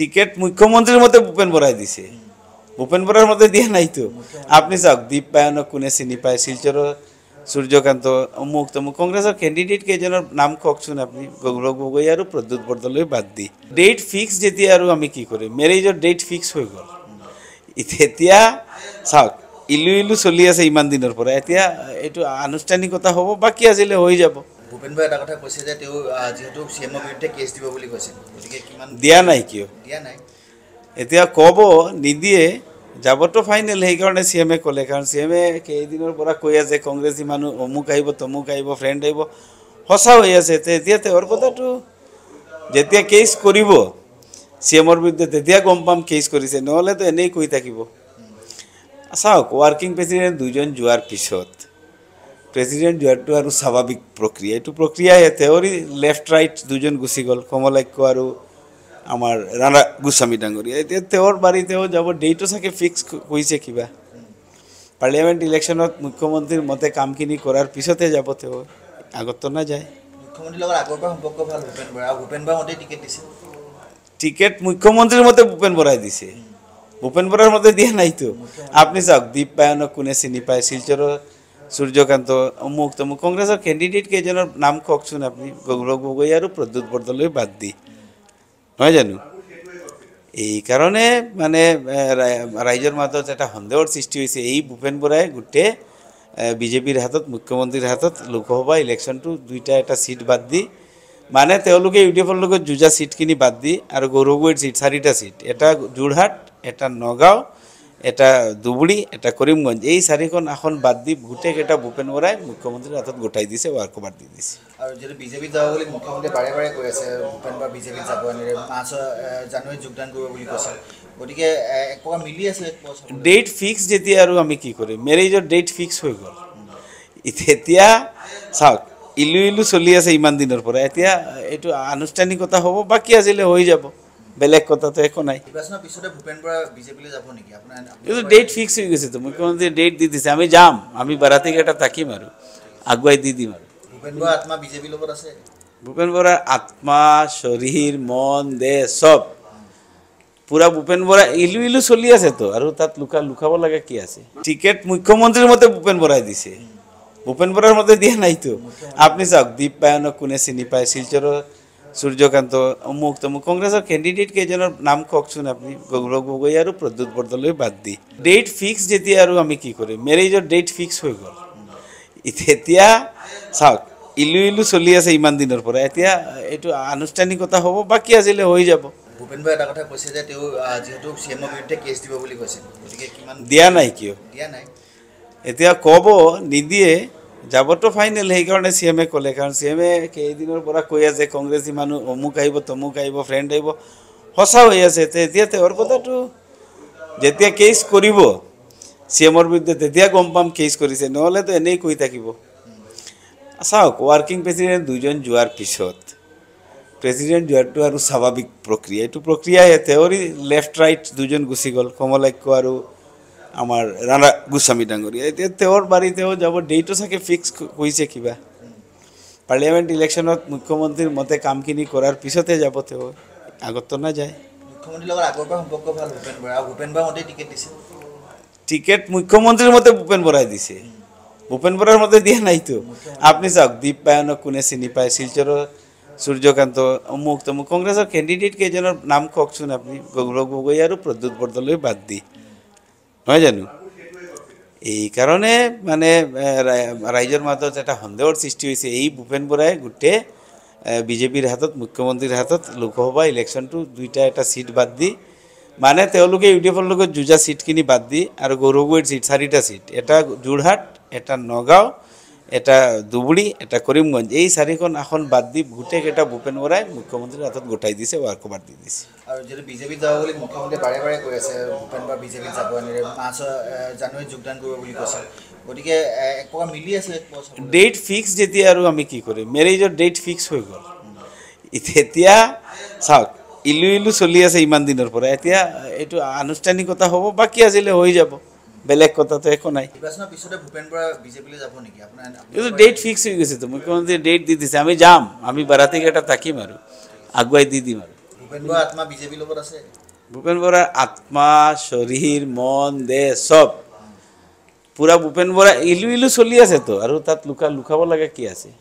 ticket মুখ্যমন্ত্রীর মতে ভূপেন বরাই দিছে ভূপেন বরার মতে দিয়া নাই তো আপনি দীপ দীপায়ন কোনে চিনি পায় শিলচর সূর্যকান্ত অমুক তো কংগ্রেসের ক্যান্ডিডেট কেজনের নাম কোকছুন আপনি গৌরব গগৈ আর প্রদ্যুৎ বরদলৈ বাদ দি ডেট ফিক্স যেতিয়া আর আমি কি করি ম্যারেজের ডেট ফিক্স হয়ে গ'ল এতিয়া চাক ইলু ইলু চলি আছে ইমান দিনের পর এতিয়া এটু আনুষ্ঠানিকতা হব বাকি আজিলে হয়ে যাব ভূপেন ভাই এটা কথা কৈছে যে দিয়া নাই কিয় এতিয়া ক'ব নিদিয়ে যাবতো ফাইনেল সেইকাৰণে চি এমে ক'লে কাৰণ চি এমে কেইদিনৰ পৰা কৈ আছে কংগ্ৰেছ মানুহ অমুক আহিব তমুক আহিব ফ্ৰেণ্ড আহিব সঁচা হৈ আছে এতিয়া তেওঁৰ কথাটো যেতিয়া কেচ কৰিব চি এমৰ বিৰুদ্ধে তেতিয়া গম পাম কেচ কৰিছে নহ'লেতো এনেই কৈ থাকিব চাওক ৱাৰ্কিং প্ৰেচিডেণ্ট দুজন যোৱাৰ পিছত প্ৰেচিডেণ্ট যোৱাটো আৰু স্বাভাৱিক প্ৰক্ৰিয়া এইটো প্ৰক্ৰিয়াহে তেওঁৰ লেফ্ট ৰাইট দুজন গুচি গ'ল কমলাক্য আৰু আমাৰ ৰাণা গোস্বামী ডাঙৰীয়া এতিয়া তেওঁৰ বাৰী তেওঁ যাব ডেইটো চাগে ফিক্স কৰিছে কিবা পাৰ্লিয়ামেণ্ট ইলেকশ্যনত মুখ্যমন্ত্ৰীৰ মতে কামখিনি কৰাৰ পিছতে যাব তেওঁ আগত নাযায় টিকেট মুখ্যমন্ত্ৰীৰ মতে ভূপেন বৰাই দিছে ভূপেন বৰাৰ মতে দিয়া নাইতো আপুনি চাওক দ্বীপায়নক কোনে চিনি পায় শিলচৰৰ সূৰ্যকান্ত অমুক তমুক কংগ্ৰেছৰ কেণ্ডিডেট কেইজনৰ নাম কওকচোন আপুনি গৌৰৱ গগৈ আৰু প্রদ্যুৎ বৰদলৈ বাদ দি নহয় জানো এইকাৰণে মানে ৰাইজৰ মাজত এটা সন্দেহৰ সৃষ্টি হৈছে এই ভূপেন বৰাই গোটেই বিজেপির হাতত মুখ্যমন্ত্ৰীৰ হাতত লোকসভা ইলেকশ্যনটো দুইটা এটা ছিট বাদ দি মানে তেওঁলোকে ইউ ডি এফৰ লগত যুঁজা ছিটখিনি বাদ দি আৰু গৌৰৱ গগৈৰ ছিট চাৰিটা ছিট এটা যোৰহাট এটা নগাঁও এটা ধুবুরী এটা করিমগঞ্জ এই চারিখন আসন বাদ দি গোটেই কেটা ভূপেন বরাই মুখ্যমন্ত্রীর হাতত গোটাই দিছে ওয়ার কভার দিয়ে দিছে আর ডেট ফিক্স যেতিয়া আর আমি কি করি মেরেজর ডেট ফিক্স হয়ে গেল এতিয়া চাওক ইলু ইলু চলি আছে ইমান দিনের পরে এতিয়া এটু আনুষ্ঠানিকতা হব বাকি আজিলে হয়ে যাব বেলেগ কথাটো একো নাই এইটো ডেট ফিক্স হৈ গৈছেতো মুখ্যমন্ত্ৰীয়ে ডেট দি দিছে আমি যাম আমি বাৰাতি কেইটা থাকিম আৰু আগুৱাই দি দিম আৰু ভূপেন বৰাৰ আত্মা শৰীৰ মন দেহ চব পুৰা ভূপেন বৰা ইলু ইলু চলি আছেতো আৰু তাত লুকা লুকাব লাগে কি আছে টিকেট মুখ্যমন্ত্ৰীৰ মতে ভূপেন বৰাই দিছে ভূপেন বৰাৰ মতে দিয়া নাইতো আপুনি চাওক দ্বীপায়নক কোনে চিনি পায় শিলচৰৰ সূর্যকান্ত অমুক তমুক কংগ্রেসের ক্যান্ডিডেট কেজনের নাম কোকসুন আপনি গৌরব গগৈ আর প্রদ্যুৎ বরদলৈ বাদ দি ডেট ফিক্স যেতিয়া আর আমি কি করি মেরেজের ডেট ফিক্স হয়ে গেল এতিয়া চাওক ইলু ইলু চলি আছে ইমান দিনের পর এতিয়া এটু আনুষ্ঠানিকতা হব বাকি আসলে হয়ে যাব ভূপেন ভাই এটা কথা কৈছে যে তেও যেহেতু সিএমৰ বিৰুদ্ধে কেস দিব বলি কৈছে গতিকে কিমান দিয়া নাই কিয় দিয়া নাই এতিয়া কব নিদিয়ে যাবতো ফাইনেল সেইকাৰণে চি এমে ক'লে কাৰণ চি এমে কেইদিনৰ পৰা কৈ আছে কংগ্ৰেছী মানুহ অমুক আহিব তমুক আহিব ফ্ৰেণ্ড আহিব সঁচা হৈ আছে তেতিয়া তেওঁৰ কথাটো যেতিয়া কেচ কৰিব চি এমৰ বিৰুদ্ধে তেতিয়া গম পাম কেচ কৰিছে নহ'লেতো এনেই কৈ থাকিব চাওক ৱাৰ্কিং প্ৰেচিডেণ্ট দুজন যোৱাৰ পিছত প্ৰেচিডেণ্ট যোৱাটো আৰু স্বাভাৱিক প্ৰক্ৰিয়া এইটো প্ৰক্ৰিয়াই তেওঁৰ লেফ্ট ৰাইট দুজন গুচি গ'ল কমলাক্য আৰু আমাৰ ৰাণা গোস্বামী ডাঙৰীয়া এতিয়া তেওঁৰ বাৰী তেওঁ যাব ডেইটো চাগে ফিক্স কৰিছে কিবা পাৰ্লিয়ামেণ্ট ইলেকশ্যনত মুখ্যমন্ত্ৰীৰ মতে কামখিনি কৰাৰ পিছতহে যাব তেওঁ আগত নাযায় টিকেট মুখ্যমন্ত্ৰীৰ মতে ভূপেন বৰাই দিছে ভূপেন বৰাৰ মতে দিয়া নাইতো আপুনি চাওক দ্বীপ পায়নক কোনে চিনি পায় শিলচৰৰ সূৰ্যকান্ত মোক তো মোক কংগ্ৰেছৰ কেণ্ডিডেট কেইজনৰ নাম কওকচোন আপুনি গৌৰৱ গগৈ আৰু প্ৰদ্যুৎ বৰদলৈ বাদ দি নহয় জানো এই কারণে মানে ৰাইজৰ মাজত এটা সন্দেহৰ সৃষ্টি হৈছে এই ভূপেন বৰাই গোটেই বিজেপির হাতত মুখ্যমন্ত্ৰীৰ হাতত লোকসভা ইলেকশ্যনটো দুইটা এটা ছিট বাদ দি মানে তেওঁলোকে ইউ ডি এফৰ লগত যুঁজা ছিটখিনি বাদ দি আৰু গৌৰৱগৈৰ ছিট চাৰিটা ছিট এটা যোৰহাট এটা নগাঁও এটা ধুবুৰী এটা কৰিমগঞ্জ এই চাৰিখন আসন বাদ দি গোটেইকেইটা ভূপেন বৰাই মুখ্যমন্ত্ৰীৰ হাতত গোটাই দিছে ৱাৰ্ক কভাৰ দিয়ে দিছে ডেট ফিক্স যেতি আৰ আমি কি কৰিম মেৰেজৰ ডেট ফিক্স হৈ গ'ল এতিয়া চাওক ইলু ইলু চলি আছে ইমান দিনৰ পৰা এতিয়া এইটো আনুষ্ঠানিকতা হব বাকী আজিলে হৈ যাব বেলেগ কথাটো একো নাই এইটো ডেট ফিক্স হৈ গৈছেতো মুখ্যমন্ত্ৰীয়ে ডেট দি দিছে আমি যাম আমি বাৰাতি কেইটা থাকিম আৰু আগুৱাই দি দিম আৰু ভূপেন বৰাৰ আত্মা শৰীৰ মন দেহ চব পুৰা ভূপেন বৰা ইলু ইলু চলি আছেতো আৰু তাত লুকা লুকাব লাগে কি আছে